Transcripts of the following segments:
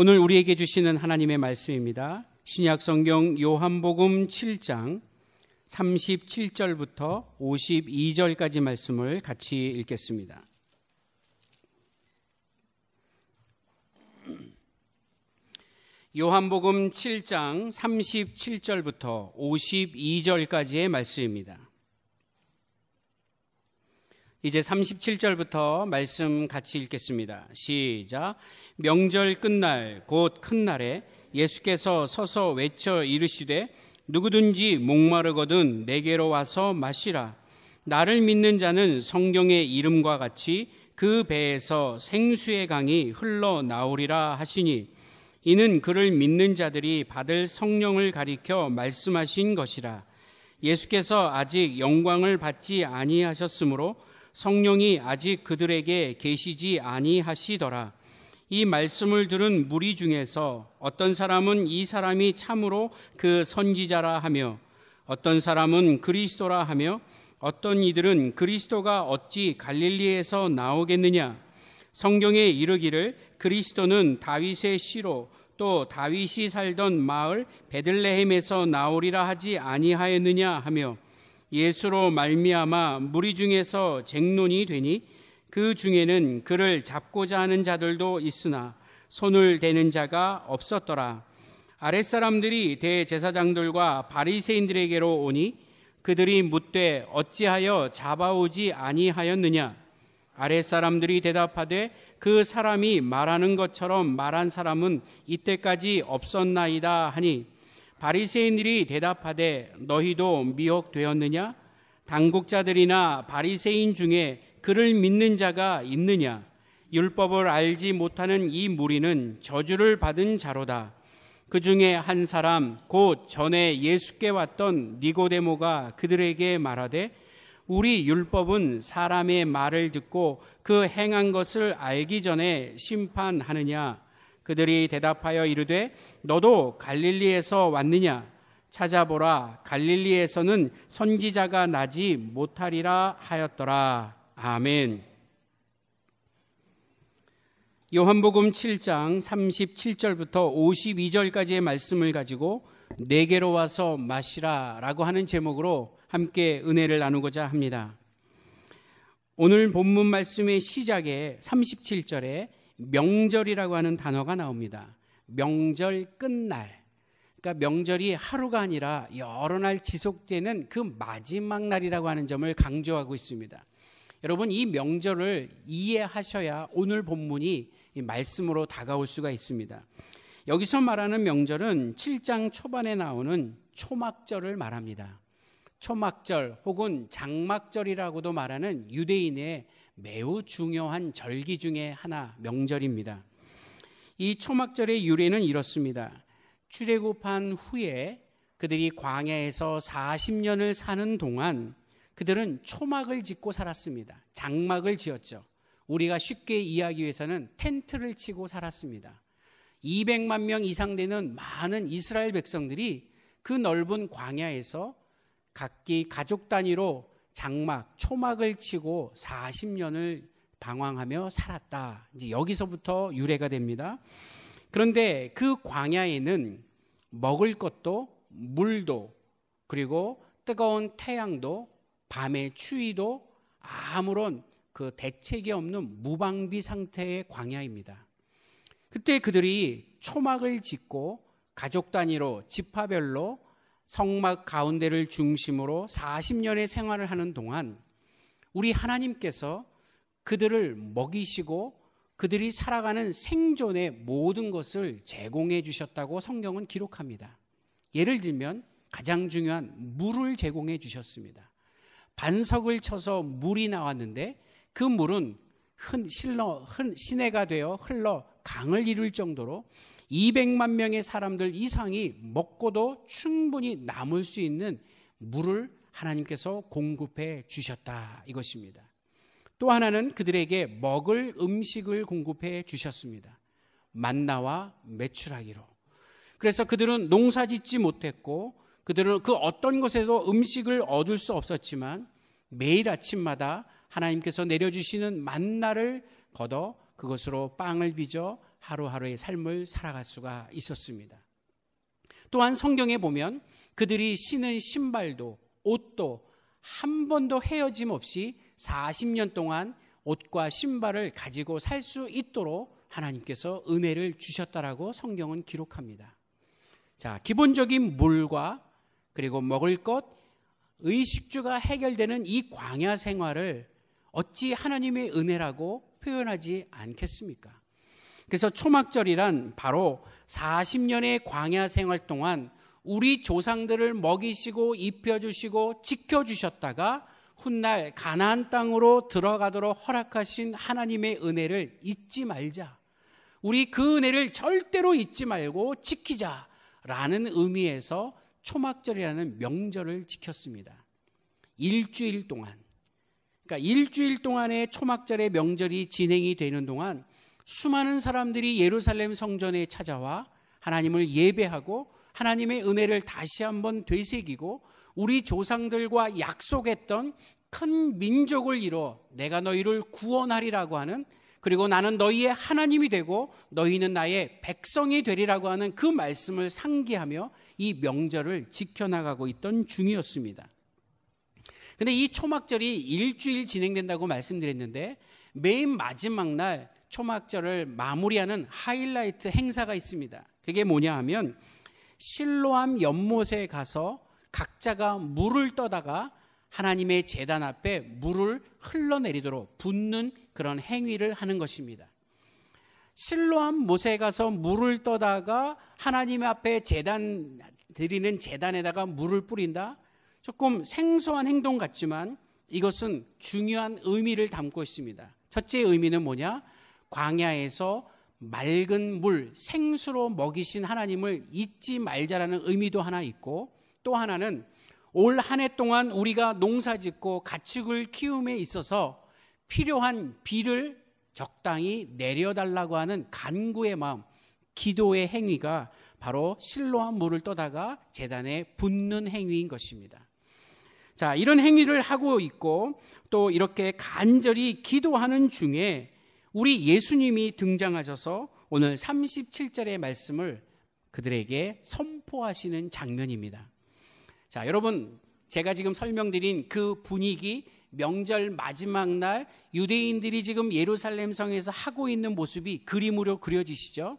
오늘 우리에게 주시는 하나님의 말씀입니다. 신약 성경 요한복음 7장 37절부터 52절까지 말씀을 같이 읽겠습니다. 요한복음 7장 37절부터 52절까지의 말씀입니다. 이제 37절부터 말씀 같이 읽겠습니다. 시작. 명절 끝날 곧 큰 날에 예수께서 서서 외쳐 이르시되 누구든지 목마르거든 내게로 와서 마시라. 나를 믿는 자는 성경의 이름과 같이 그 배에서 생수의 강이 흘러나오리라 하시니 이는 그를 믿는 자들이 받을 성령을 가리켜 말씀하신 것이라. 예수께서 아직 영광을 받지 아니하셨으므로 성령이 아직 그들에게 계시지 아니하시더라. 이 말씀을 들은 무리 중에서 어떤 사람은 이 사람이 참으로 그 선지자라 하며 어떤 사람은 그리스도라 하며 어떤 이들은 그리스도가 어찌 갈릴리에서 나오겠느냐 성경에 이르기를 그리스도는 다윗의 씨로 또 다윗이 살던 마을 베들레헴에서 나오리라 하지 아니하였느냐 하며 예수로 말미암아 무리 중에서 쟁론이 되니 그 중에는 그를 잡고자 하는 자들도 있으나 손을 대는 자가 없었더라. 아랫사람들이 대제사장들과 바리새인들에게로 오니 그들이 묻되 어찌하여 잡아오지 아니하였느냐 아랫사람들이 대답하되 그 사람이 말하는 것처럼 말한 사람은 이때까지 없었나이다 하니 바리새인들이 대답하되 너희도 미혹되었느냐? 당국자들이나 바리새인 중에 그를 믿는 자가 있느냐? 율법을 알지 못하는 이 무리는 저주를 받은 자로다. 그 중에 한 사람 곧 전에 예수께 왔던 니고데모가 그들에게 말하되 우리 율법은 사람의 말을 듣고 그 행한 것을 알기 전에 심판하느냐? 그들이 대답하여 이르되 너도 갈릴리에서 왔느냐 찾아보라 갈릴리에서는 선지자가 나지 못하리라 하였더라 아멘 요한복음 7장 37절부터 52절까지의 말씀을 가지고 내게로 와서 마시라라고 하는 제목으로 함께 은혜를 나누고자 합니다. 오늘 본문 말씀의 시작에 37절에 명절이라고 하는 단어가 나옵니다. 명절 끝날. 그러니까 명절이 하루가 아니라 여러 날 지속되는 그 마지막 날이라고 하는 점을 강조하고 있습니다. 여러분 이 명절을 이해하셔야 오늘 본문이 말씀으로 다가올 수가 있습니다. 여기서 말하는 명절은 7장 초반에 나오는 초막절을 말합니다. 초막절 혹은 장막절이라고도 말하는 유대인의 매우 중요한 절기 중의 하나 명절입니다. 이 초막절의 유래는 이렇습니다. 출애굽한 후에 그들이 광야에서 40년을 사는 동안 그들은 초막을 짓고 살았습니다. 장막을 지었죠. 우리가 쉽게 이해기해서는 텐트를 치고 살았습니다. 200만 명 이상 되는 많은 이스라엘 백성들이 그 넓은 광야에서 각기 가족 단위로 장막, 초막을 치고 40년을 방황하며 살았다. 이제 여기서부터 유래가 됩니다. 그런데 그 광야에는 먹을 것도 물도 그리고 뜨거운 태양도 밤의 추위도 아무런 그 대책이 없는 무방비 상태의 광야입니다. 그때 그들이 초막을 짓고 가족 단위로 집화별로 성막 가운데를 중심으로 40년의 생활을 하는 동안 우리 하나님께서 그들을 먹이시고 그들이 살아가는 생존의 모든 것을 제공해 주셨다고 성경은 기록합니다. 예를 들면 가장 중요한 물을 제공해 주셨습니다. 반석을 쳐서 물이 나왔는데 그 물은 흔, 실러, 흔, 시내가 되어 흘러 강을 이룰 정도로 200만 명의 사람들 이상이 먹고도 충분히 남을 수 있는 물을 하나님께서 공급해 주셨다 이것입니다. 또 하나는 그들에게 먹을 음식을 공급해 주셨습니다. 만나와 매출하기로. 그래서 그들은 농사 짓지 못했고 그들은 그 어떤 것에도 음식을 얻을 수 없었지만 매일 아침마다 하나님께서 내려주시는 만나를 걷어 그것으로 빵을 빚어 하루하루의 삶을 살아갈 수가 있었습니다. 또한 성경에 보면 그들이 신은 신발도 옷도 한 번도 헤어짐 없이 40년 동안 옷과 신발을 가지고 살 수 있도록 하나님께서 은혜를 주셨다라고 성경은 기록합니다. 자, 기본적인 물과 그리고 먹을 것, 의식주가 해결되는 이 광야 생활을 어찌 하나님의 은혜라고 표현하지 않겠습니까? 그래서 초막절이란 바로 40년의 광야 생활 동안 우리 조상들을 먹이시고 입혀주시고 지켜주셨다가 훗날 가나안 땅으로 들어가도록 허락하신 하나님의 은혜를 잊지 말자. 우리 그 은혜를 절대로 잊지 말고 지키자라는 의미에서 초막절이라는 명절을 지켰습니다. 일주일 동안. 그러니까 일주일 동안의 초막절의 명절이 진행이 되는 동안 수많은 사람들이 예루살렘 성전에 찾아와 하나님을 예배하고 하나님의 은혜를 다시 한번 되새기고 우리 조상들과 약속했던 큰 민족을 이뤄 내가 너희를 구원하리라고 하는 그리고 나는 너희의 하나님이 되고 너희는 나의 백성이 되리라고 하는 그 말씀을 상기하며 이 명절을 지켜나가고 있던 중이었습니다. 근데 이 초막절이 일주일 진행된다고 말씀드렸는데 매일 마지막 날 초막절을 마무리하는 하이라이트 행사가 있습니다. 그게 뭐냐 하면 실로암 연못에 가서 각자가 물을 떠다가 하나님의 재단 앞에 물을 흘러내리도록 붓는 그런 행위를 하는 것입니다. 실로암 못에 가서 물을 떠다가 하나님 앞에 재단 드리는 재단에다가 물을 뿌린다. 조금 생소한 행동 같지만 이것은 중요한 의미를 담고 있습니다. 첫째 의미는 뭐냐? 광야에서 맑은 물, 생수로 먹이신 하나님을 잊지 말자라는 의미도 하나 있고 또 하나는 올 한 해 동안 우리가 농사 짓고 가축을 키움에 있어서 필요한 비를 적당히 내려달라고 하는 간구의 마음, 기도의 행위가 바로 실로한 물을 떠다가 재단에 붓는 행위인 것입니다. 자, 이런 행위를 하고 있고 또 이렇게 간절히 기도하는 중에 우리 예수님이 등장하셔서 오늘 37절의 말씀을 그들에게 선포하시는 장면입니다. 자, 여러분, 제가 지금 설명드린 그 분위기, 명절 마지막 날 유대인들이 지금 예루살렘 성에서 하고 있는 모습이 그림으로 그려지시죠?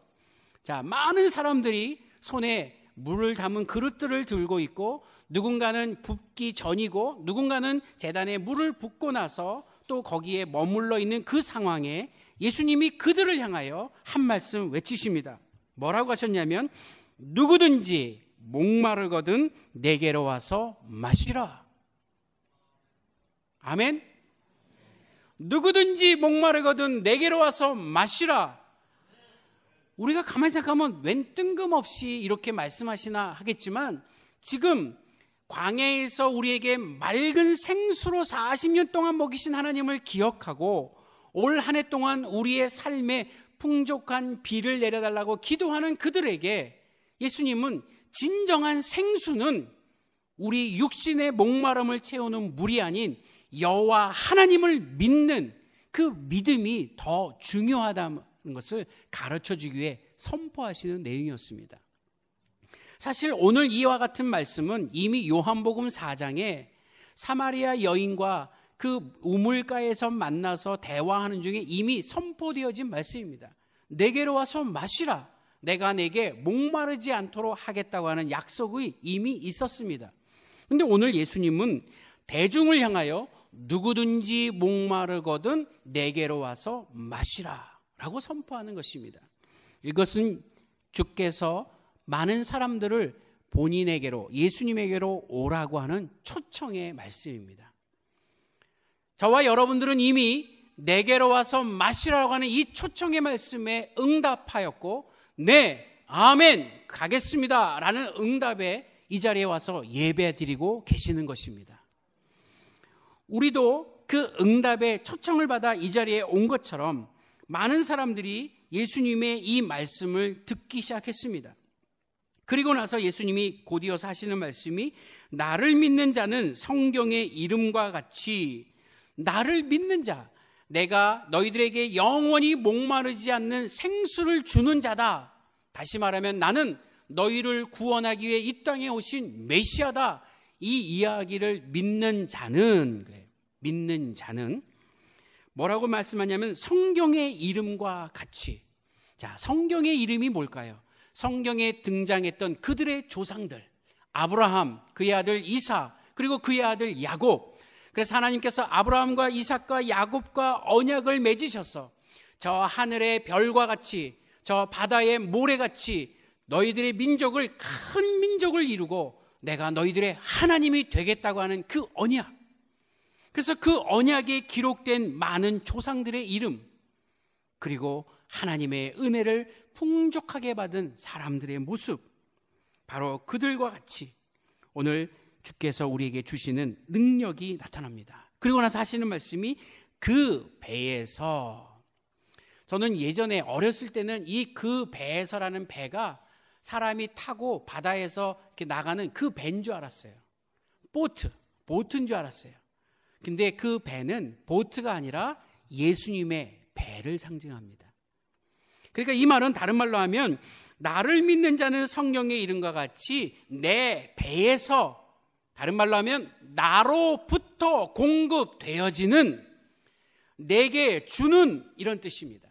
자, 많은 사람들이 손에 물을 담은 그릇들을 들고 있고 누군가는 붓기 전이고 누군가는 재단에 물을 붓고 나서 또 거기에 머물러 있는 그 상황에 예수님이 그들을 향하여 한 말씀 외치십니다. 뭐라고 하셨냐면 누구든지 목마르거든 내게로 와서 마시라. 아멘. 누구든지 목마르거든 내게로 와서 마시라. 우리가 가만히 생각하면 웬 뜬금없이 이렇게 말씀하시나 하겠지만 지금 광해에서 우리에게 맑은 생수로 40년 동안 먹이신 하나님을 기억하고 올한해 동안 우리의 삶에 풍족한 비를 내려달라고 기도하는 그들에게 예수님은 진정한 생수는 우리 육신의 목마름을 채우는 물이 아닌 여호와 하나님을 믿는 그 믿음이 더 중요하다는 것을 가르쳐 주기 위해 선포하시는 내용이었습니다. 사실 오늘 이와 같은 말씀은 이미 요한복음 4장에 사마리아 여인과 그 우물가에서 만나서 대화하는 중에 이미 선포되어진 말씀입니다. 내게로 와서 마시라. 내가 내게 목마르지 않도록 하겠다고 하는 약속이 이미 있었습니다. 근데 오늘 예수님은 대중을 향하여 누구든지 목마르거든 내게로 와서 마시라. 라고 선포하는 것입니다. 이것은 주께서 많은 사람들을 본인에게로 예수님에게로 오라고 하는 초청의 말씀입니다. 저와 여러분들은 이미 내게로 와서 마시라고 하는 이 초청의 말씀에 응답하였고, 네, 아멘, 가겠습니다. 라는 응답에 이 자리에 와서 예배 드리고 계시는 것입니다. 우리도 그 응답에 초청을 받아 이 자리에 온 것처럼 많은 사람들이 예수님의 이 말씀을 듣기 시작했습니다. 그리고 나서 예수님이 곧이어서 하시는 말씀이 나를 믿는 자는 성경의 이름과 같이 나를 믿는 자, 내가 너희들에게 영원히 목마르지 않는 생수를 주는 자다. 다시 말하면 나는 너희를 구원하기 위해 이 땅에 오신 메시아다. 이 이야기를 믿는 자는 믿는 자는 뭐라고 말씀하냐면 성경의 이름과 같이 자, 성경의 이름이 뭘까요? 성경에 등장했던 그들의 조상들 아브라함, 그의 아들 이사, 그리고 그의 아들 야곱 그래서 하나님께서 아브라함과 이삭과 야곱과 언약을 맺으셔서 저 하늘의 별과 같이 저 바다의 모래같이 너희들의 민족을 큰 민족을 이루고 내가 너희들의 하나님이 되겠다고 하는 그 언약. 그래서 그 언약에 기록된 많은 조상들의 이름 그리고 하나님의 은혜를 풍족하게 받은 사람들의 모습 바로 그들과 같이 오늘 주께서 우리에게 주시는 능력이 나타납니다. 그리고 나서 하시는 말씀이 그 배에서 저는 예전에 어렸을 때는 이 그 배에서라는 배가 사람이 타고 바다에서 이렇게 나가는 그 배인 줄 알았어요. 보트, 보트인 줄 알았어요. 근데 그 배는 보트가 아니라 예수님의 배를 상징합니다. 그러니까 이 말은 다른 말로 하면 나를 믿는 자는 성령의 이름과 같이 내 배에서 다른 말로 하면 나로부터 공급되어지는 내게 주는 이런 뜻입니다.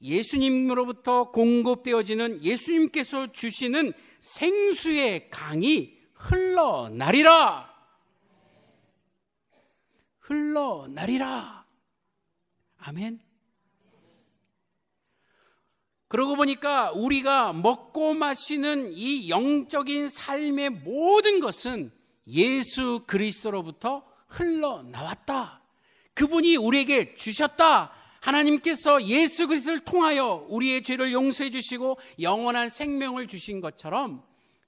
예수님으로부터 공급되어지는 예수님께서 주시는 생수의 강이 흘러나리라. 흘러나리라. 아멘. 그러고 보니까 우리가 먹고 마시는 이 영적인 삶의 모든 것은 예수 그리스도로부터 흘러나왔다. 그분이 우리에게 주셨다. 하나님께서 예수 그리스도를 통하여 우리의 죄를 용서해 주시고 영원한 생명을 주신 것처럼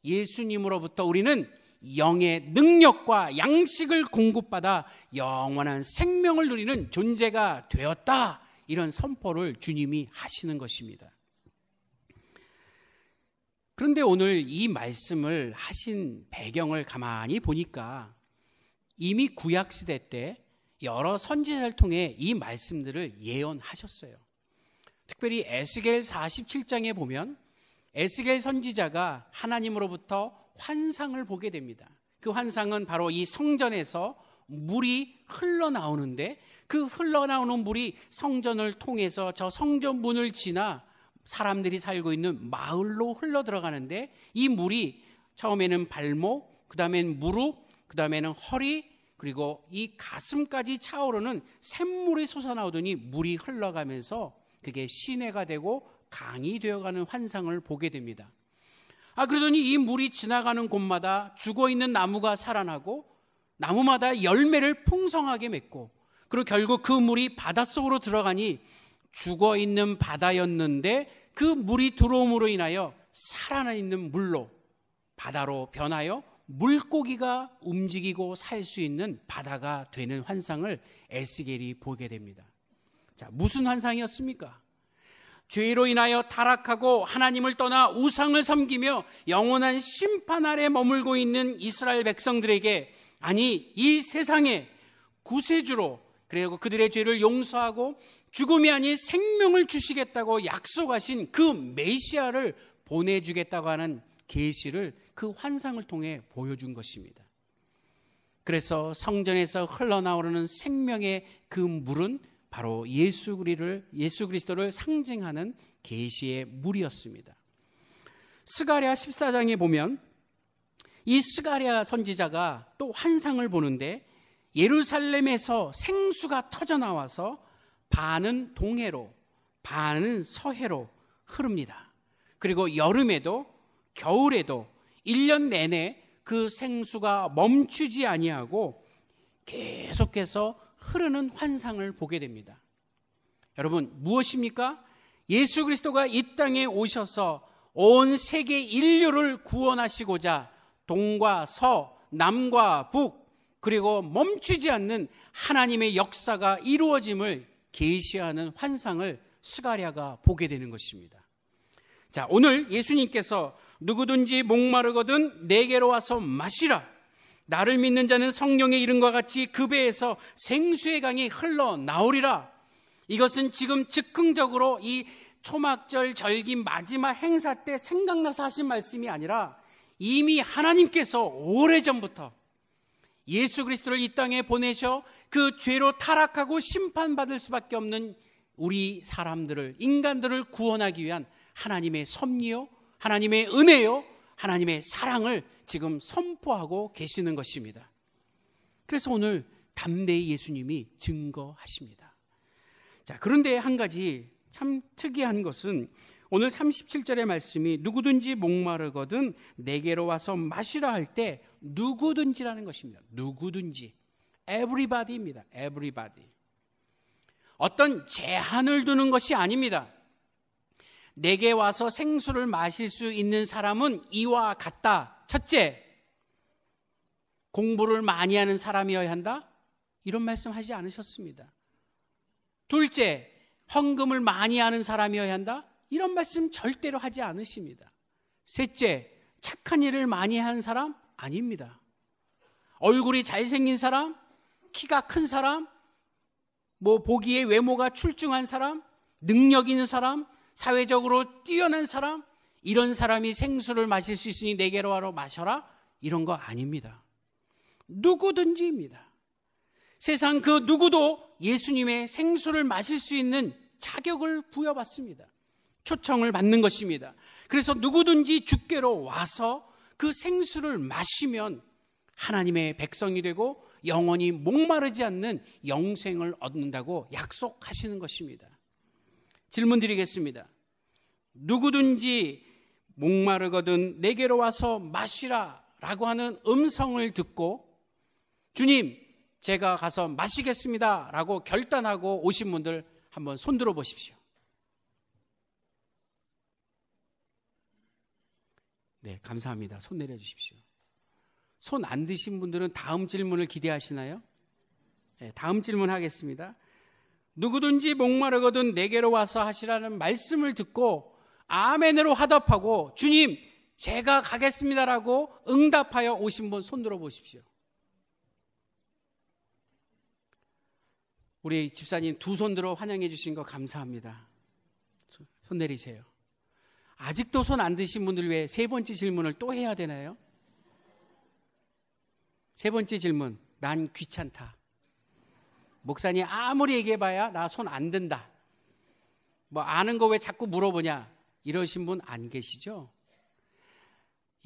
예수님으로부터 우리는 영의 능력과 양식을 공급받아 영원한 생명을 누리는 존재가 되었다. 이런 선포를 주님이 하시는 것입니다. 그런데 오늘 이 말씀을 하신 배경을 가만히 보니까 이미 구약 시대 때 여러 선지자를 통해 이 말씀들을 예언하셨어요. 특별히 에스겔 47장에 보면 에스겔 선지자가 하나님으로부터 환상을 보게 됩니다. 그 환상은 바로 이 성전에서 물이 흘러나오는데 그 흘러나오는 물이 성전을 통해서 저 성전 문을 지나 사람들이 살고 있는 마을로 흘러 들어가는데 이 물이 처음에는 발목, 그 다음엔 무릎, 그 다음에는 허리, 그리고 이 가슴까지 차오르는 샘물이 솟아나오더니 물이 흘러가면서 그게 시내가 되고 강이 되어가는 환상을 보게 됩니다. 아, 그러더니 이 물이 지나가는 곳마다 죽어 있는 나무가 살아나고 나무마다 열매를 풍성하게 맺고 그리고 결국 그 물이 바닷속으로 들어가니 죽어 있는 바다였는데 그 물이 들어옴으로 인하여 살아있는 물로 바다로 변하여 물고기가 움직이고 살 수 있는 바다가 되는 환상을 에스겔이 보게 됩니다. 자, 무슨 환상이었습니까? 죄로 인하여 타락하고 하나님을 떠나 우상을 섬기며 영원한 심판 아래 머물고 있는 이스라엘 백성들에게 아니 이 세상에 구세주로 그리고 그들의 죄를 용서하고 죽음이 아닌 생명을 주시겠다고 약속하신 그 메시아를 보내주겠다고 하는 계시를 그 환상을 통해 보여준 것입니다. 그래서 성전에서 흘러나오는 생명의 그 물은 바로 예수 그리를 예수 그리스도를 상징하는 계시의 물이었습니다. 스가랴 14장에 보면 이 스가랴 선지자가 또 환상을 보는데 예루살렘에서 생수가 터져 나와서 반은 동해로 반은 서해로 흐릅니다. 그리고 여름에도 겨울에도 1년 내내 그 생수가 멈추지 아니하고 계속해서 흐르는 환상을 보게 됩니다. 여러분 무엇입니까? 예수 그리스도가 이 땅에 오셔서 온 세계 인류를 구원하시고자 동과 서, 남과 북 그리고 멈추지 않는 하나님의 역사가 이루어짐을 계시하는 환상을 스가랴가 보게 되는 것입니다. 자, 오늘 예수님께서 누구든지 목마르거든 내게로 와서 마시라. 나를 믿는 자는 성령의 이름과 같이 그 배에서 생수의 강이 흘러 나오리라. 이것은 지금 즉흥적으로 이 초막절 절기 마지막 행사 때 생각나서 하신 말씀이 아니라 이미 하나님께서 오래전부터 예수 그리스도를 이 땅에 보내셔 그 죄로 타락하고 심판받을 수밖에 없는 우리 사람들을 인간들을 구원하기 위한 하나님의 섭리요 하나님의 은혜요 하나님의 사랑을 지금 선포하고 계시는 것입니다. 그래서 오늘 담대히 예수님이 증거하십니다. 자, 그런데 한 가지 참 특이한 것은 오늘 37절의 말씀이 누구든지 목마르거든 내게로 와서 마시라 할 때 누구든지라는 것입니다. 누구든지. everybody입니다. everybody. 어떤 제한을 두는 것이 아닙니다. 내게 와서 생수를 마실 수 있는 사람은 이와 같다. 첫째, 공부를 많이 하는 사람이어야 한다? 이런 말씀 하지 않으셨습니다. 둘째, 헌금을 많이 하는 사람이어야 한다? 이런 말씀 절대로 하지 않으십니다. 셋째, 착한 일을 많이 한 사람 아닙니다. 얼굴이 잘생긴 사람, 키가 큰 사람, 뭐 보기에 외모가 출중한 사람, 능력 있는 사람, 사회적으로 뛰어난 사람, 이런 사람이 생수를 마실 수 있으니 내게로 와라 마셔라 이런 거 아닙니다. 누구든지입니다. 세상 그 누구도 예수님의 생수를 마실 수 있는 자격을 부여받습니다. 초청을 받는 것입니다. 그래서 누구든지 주께로 와서 그 생수를 마시면 하나님의 백성이 되고 영원히 목마르지 않는 영생을 얻는다고 약속하시는 것입니다. 질문 드리겠습니다. 누구든지 목마르거든 내게로 와서 마시라 라고 하는 음성을 듣고 주님, 제가 가서 마시겠습니다 라고 결단하고 오신 분들 한번 손들어 보십시오. 네, 감사합니다. 손 내려 주십시오. 손 안 드신 분들은 다음 질문을 기대하시나요? 네, 다음 질문 하겠습니다. 누구든지 목마르거든 내게로 와서 하시라는 말씀을 듣고 아멘으로 화답하고 주님 제가 가겠습니다라고 응답하여 오신 분 손들어 보십시오. 우리 집사님 두 손 들어 환영해 주신 거 감사합니다. 손 내리세요. 아직도 손 안 드신 분들 위해 세 번째 질문을 또 해야 되나요? 세 번째 질문. 난 귀찮다. 목사님 아무리 얘기해봐야 나 손 안 든다. 뭐 아는 거 왜 자꾸 물어보냐. 이러신 분 안 계시죠?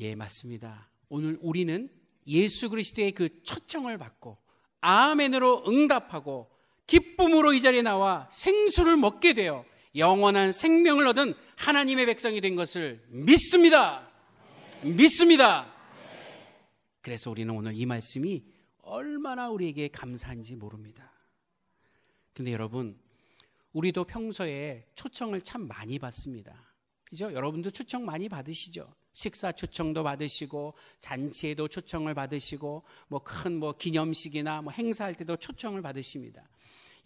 예, 맞습니다. 오늘 우리는 예수 그리스도의 그 초청을 받고 아멘으로 응답하고 기쁨으로 이 자리에 나와 생수를 먹게 되어 영원한 생명을 얻은 하나님의 백성이 된 것을 믿습니다. 믿습니다. 그래서 우리는 오늘 이 말씀이 얼마나 우리에게 감사한지 모릅니다. 근데 여러분, 우리도 평소에 초청을 참 많이 받습니다. 그죠? 여러분도 초청 많이 받으시죠? 식사 초청도 받으시고 잔치에도 초청을 받으시고 뭐 큰뭐 뭐 기념식이나 뭐 행사할 때도 초청을 받으십니다.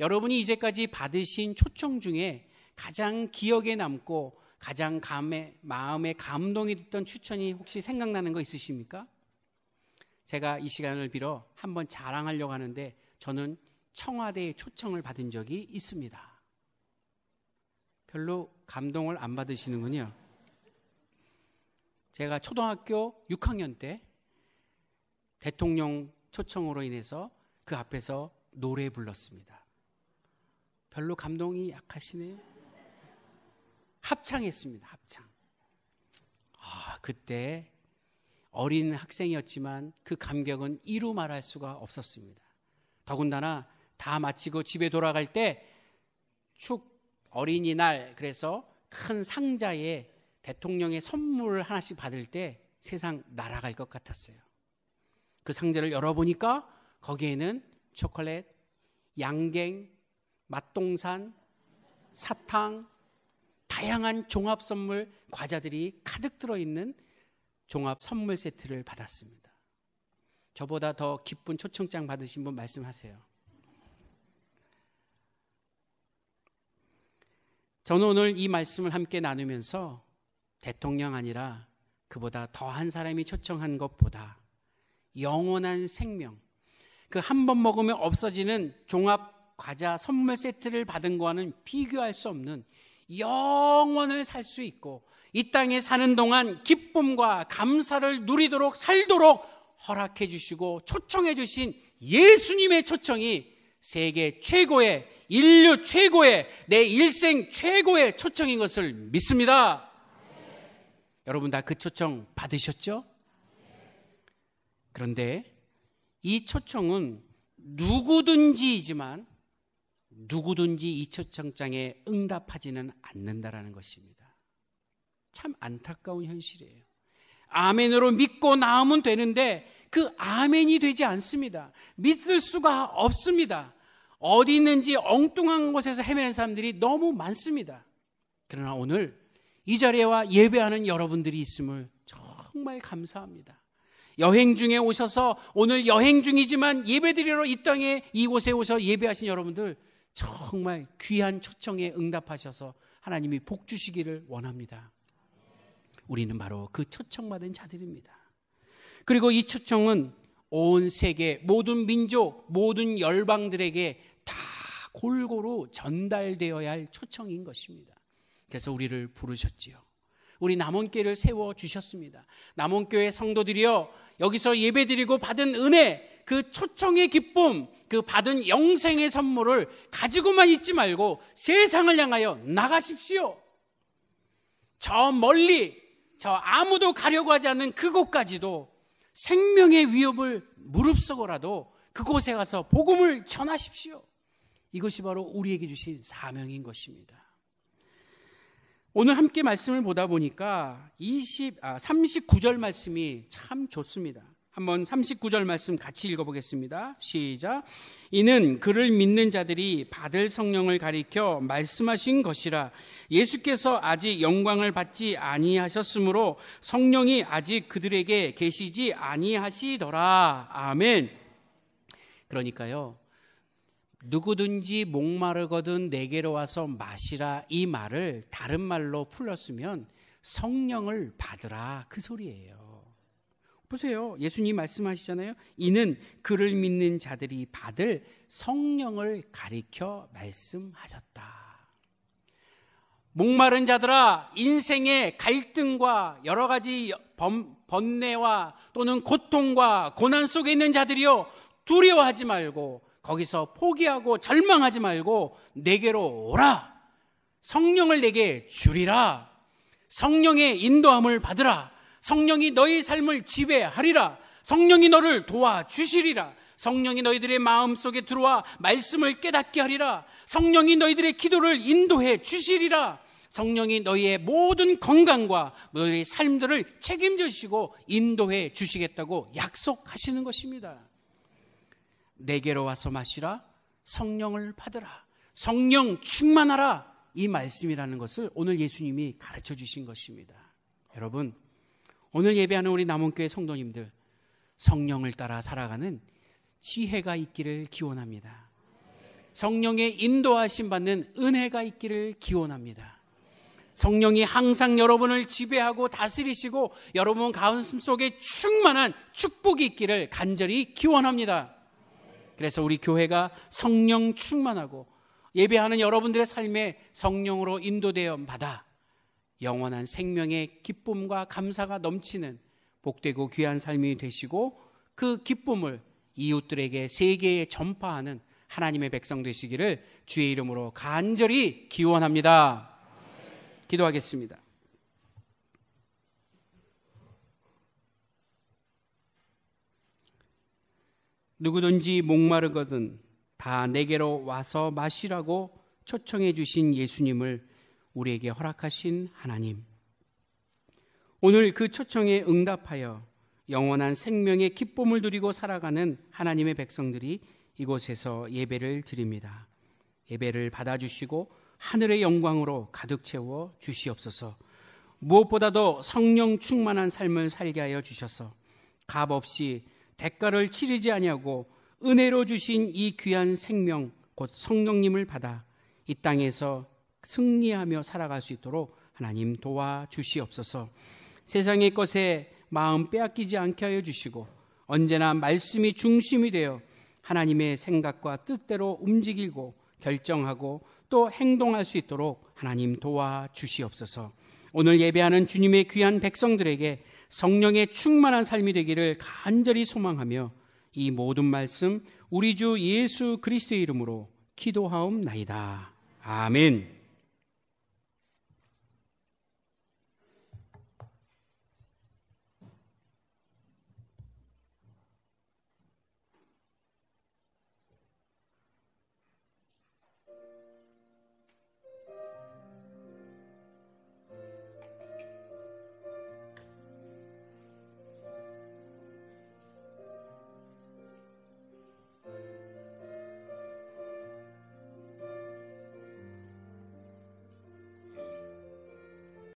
여러분이 이제까지 받으신 초청 중에 가장 기억에 남고 가장 감에, 마음에 감동이 됐던 추천이 혹시 생각나는 거 있으십니까? 제가 이 시간을 빌어 한번 자랑하려고 하는데 저는 청와대의 초청을 받은 적이 있습니다. 별로 감동을 안 받으시는군요. 제가 초등학교 6학년 때 대통령 초청으로 인해서 그 앞에서 노래 불렀습니다. 별로 감동이 약하시네요. 합창했습니다. 합창. 아, 그때 어린 학생이었지만 그 감격은 이루 말할 수가 없었습니다. 더군다나 다 마치고 집에 돌아갈 때 축 어린이날 그래서 큰 상자에 대통령의 선물을 하나씩 받을 때 세상 날아갈 것 같았어요. 그 상자를 열어보니까 거기에는 초콜릿, 양갱, 맛동산, 사탕, 다양한 종합 선물 과자들이 가득 들어있는 종합 선물 세트를 받았습니다. 저보다 더 기쁜 초청장 받으신 분 말씀하세요. 저는 오늘 이 말씀을 함께 나누면서 대통령 아니라 그보다 더 한 사람이 초청한 것보다 영원한 생명, 그 한 번 먹으면 없어지는 종합 과자 선물 세트를 받은 거와는 비교할 수 없는 영원을 살 수 있고 이 땅에 사는 동안 기쁨과 감사를 누리도록 살도록 허락해 주시고 초청해 주신 예수님의 초청이 세계 최고의 인류 최고의 내 일생 최고의 초청인 것을 믿습니다. 네. 여러분 다 그 초청 받으셨죠? 그런데 이 초청은 누구든지이지만 누구든지 이 초청장에 응답하지는 않는다라는 것입니다. 참 안타까운 현실이에요. 아멘으로 믿고 나오면 되는데 그 아멘이 되지 않습니다. 믿을 수가 없습니다. 어디 있는지 엉뚱한 곳에서 헤매는 사람들이 너무 많습니다. 그러나 오늘 이 자리에와 예배하는 여러분들이 있음을 정말 감사합니다. 여행 중에 오셔서 오늘 여행 중이지만 예배드리러 이 땅에 이곳에 오셔 예배하신 여러분들 정말 귀한 초청에 응답하셔서 하나님이 복 주시기를 원합니다. 우리는 바로 그 초청받은 자들입니다. 그리고 이 초청은 온 세계 모든 민족 모든 열방들에게 다 골고루 전달되어야 할 초청인 것입니다. 그래서 우리를 부르셨지요. 우리 남원교회를 세워 주셨습니다. 남원교회 성도들이여 여기서 예배드리고 받은 은혜 그 초청의 기쁨, 그 받은 영생의 선물을 가지고만 있지 말고 세상을 향하여 나가십시오. 저 멀리, 저 아무도 가려고 하지 않는 그곳까지도 생명의 위협을 무릅쓰고라도 그곳에 가서 복음을 전하십시오. 이것이 바로 우리에게 주신 사명인 것입니다. 오늘 함께 말씀을 보다 보니까 20, 아, 39절 말씀이 참 좋습니다. 한번 39절 말씀 같이 읽어보겠습니다. 시작. 이는 그를 믿는 자들이 받을 성령을 가리켜 말씀하신 것이라 예수께서 아직 영광을 받지 아니하셨으므로 성령이 아직 그들에게 계시지 아니하시더라. 아멘. 그러니까요. 누구든지 목마르거든 내게로 와서 마시라 이 말을 다른 말로 풀었으면 성령을 받으라 그 소리예요. 보세요. 예수님 말씀하시잖아요. 이는 그를 믿는 자들이 받을 성령을 가리켜 말씀하셨다. 목마른 자들아, 인생의 갈등과 여러 가지 범, 번뇌와 또는 고통과 고난 속에 있는 자들이여 두려워하지 말고 거기서 포기하고 절망하지 말고 내게로 오라. 성령을 내게 주리라. 성령의 인도함을 받으라. 성령이 너희 삶을 지배하리라. 성령이 너를 도와주시리라. 성령이 너희들의 마음 속에 들어와 말씀을 깨닫게 하리라. 성령이 너희들의 기도를 인도해 주시리라. 성령이 너희의 모든 건강과 너희의 삶들을 책임져 주시고 인도해 주시겠다고 약속하시는 것입니다. 내게로 와서 마시라. 성령을 받으라. 성령 충만하라. 이 말씀이라는 것을 오늘 예수님이 가르쳐 주신 것입니다. 여러분, 오늘 예배하는 우리 남원교회 성도님들 성령을 따라 살아가는 지혜가 있기를 기원합니다. 성령의 인도하심 받는 은혜가 있기를 기원합니다. 성령이 항상 여러분을 지배하고 다스리시고 여러분 가슴 속에 충만한 축복이 있기를 간절히 기원합니다. 그래서 우리 교회가 성령 충만하고 예배하는 여러분들의 삶에 성령으로 인도되어 받아 영원한 생명의 기쁨과 감사가 넘치는 복되고 귀한 삶이 되시고 그 기쁨을 이웃들에게 세계에 전파하는 하나님의 백성 되시기를 주의 이름으로 간절히 기원합니다. 기도하겠습니다. 누구든지 목마르거든 다 내게로 와서 마시라고 초청해 주신 예수님을 우리에게 허락하신 하나님. 오늘 그 초청에 응답하여 영원한 생명의 기쁨을 누리고 살아가는 하나님의 백성들이 이곳에서 예배를 드립니다. 예배를 받아주시고 하늘의 영광으로 가득 채워 주시옵소서. 무엇보다도 성령 충만한 삶을 살게 하여 주셔서 값 없이 대가를 치르지 아니하고 은혜로 주신 이 귀한 생명 곧 성령님을 받아 이 땅에서 승리하며 살아갈 수 있도록 하나님 도와 주시옵소서. 세상의 것에 마음 빼앗기지 않게 하여 주시고 언제나 말씀이 중심이 되어 하나님의 생각과 뜻대로 움직이고 결정하고 또 행동할 수 있도록 하나님 도와 주시옵소서. 오늘 예배하는 주님의 귀한 백성들에게 성령의 충만한 삶이 되기를 간절히 소망하며 이 모든 말씀 우리 주 예수 그리스도의 이름으로 기도하옵나이다. 아멘.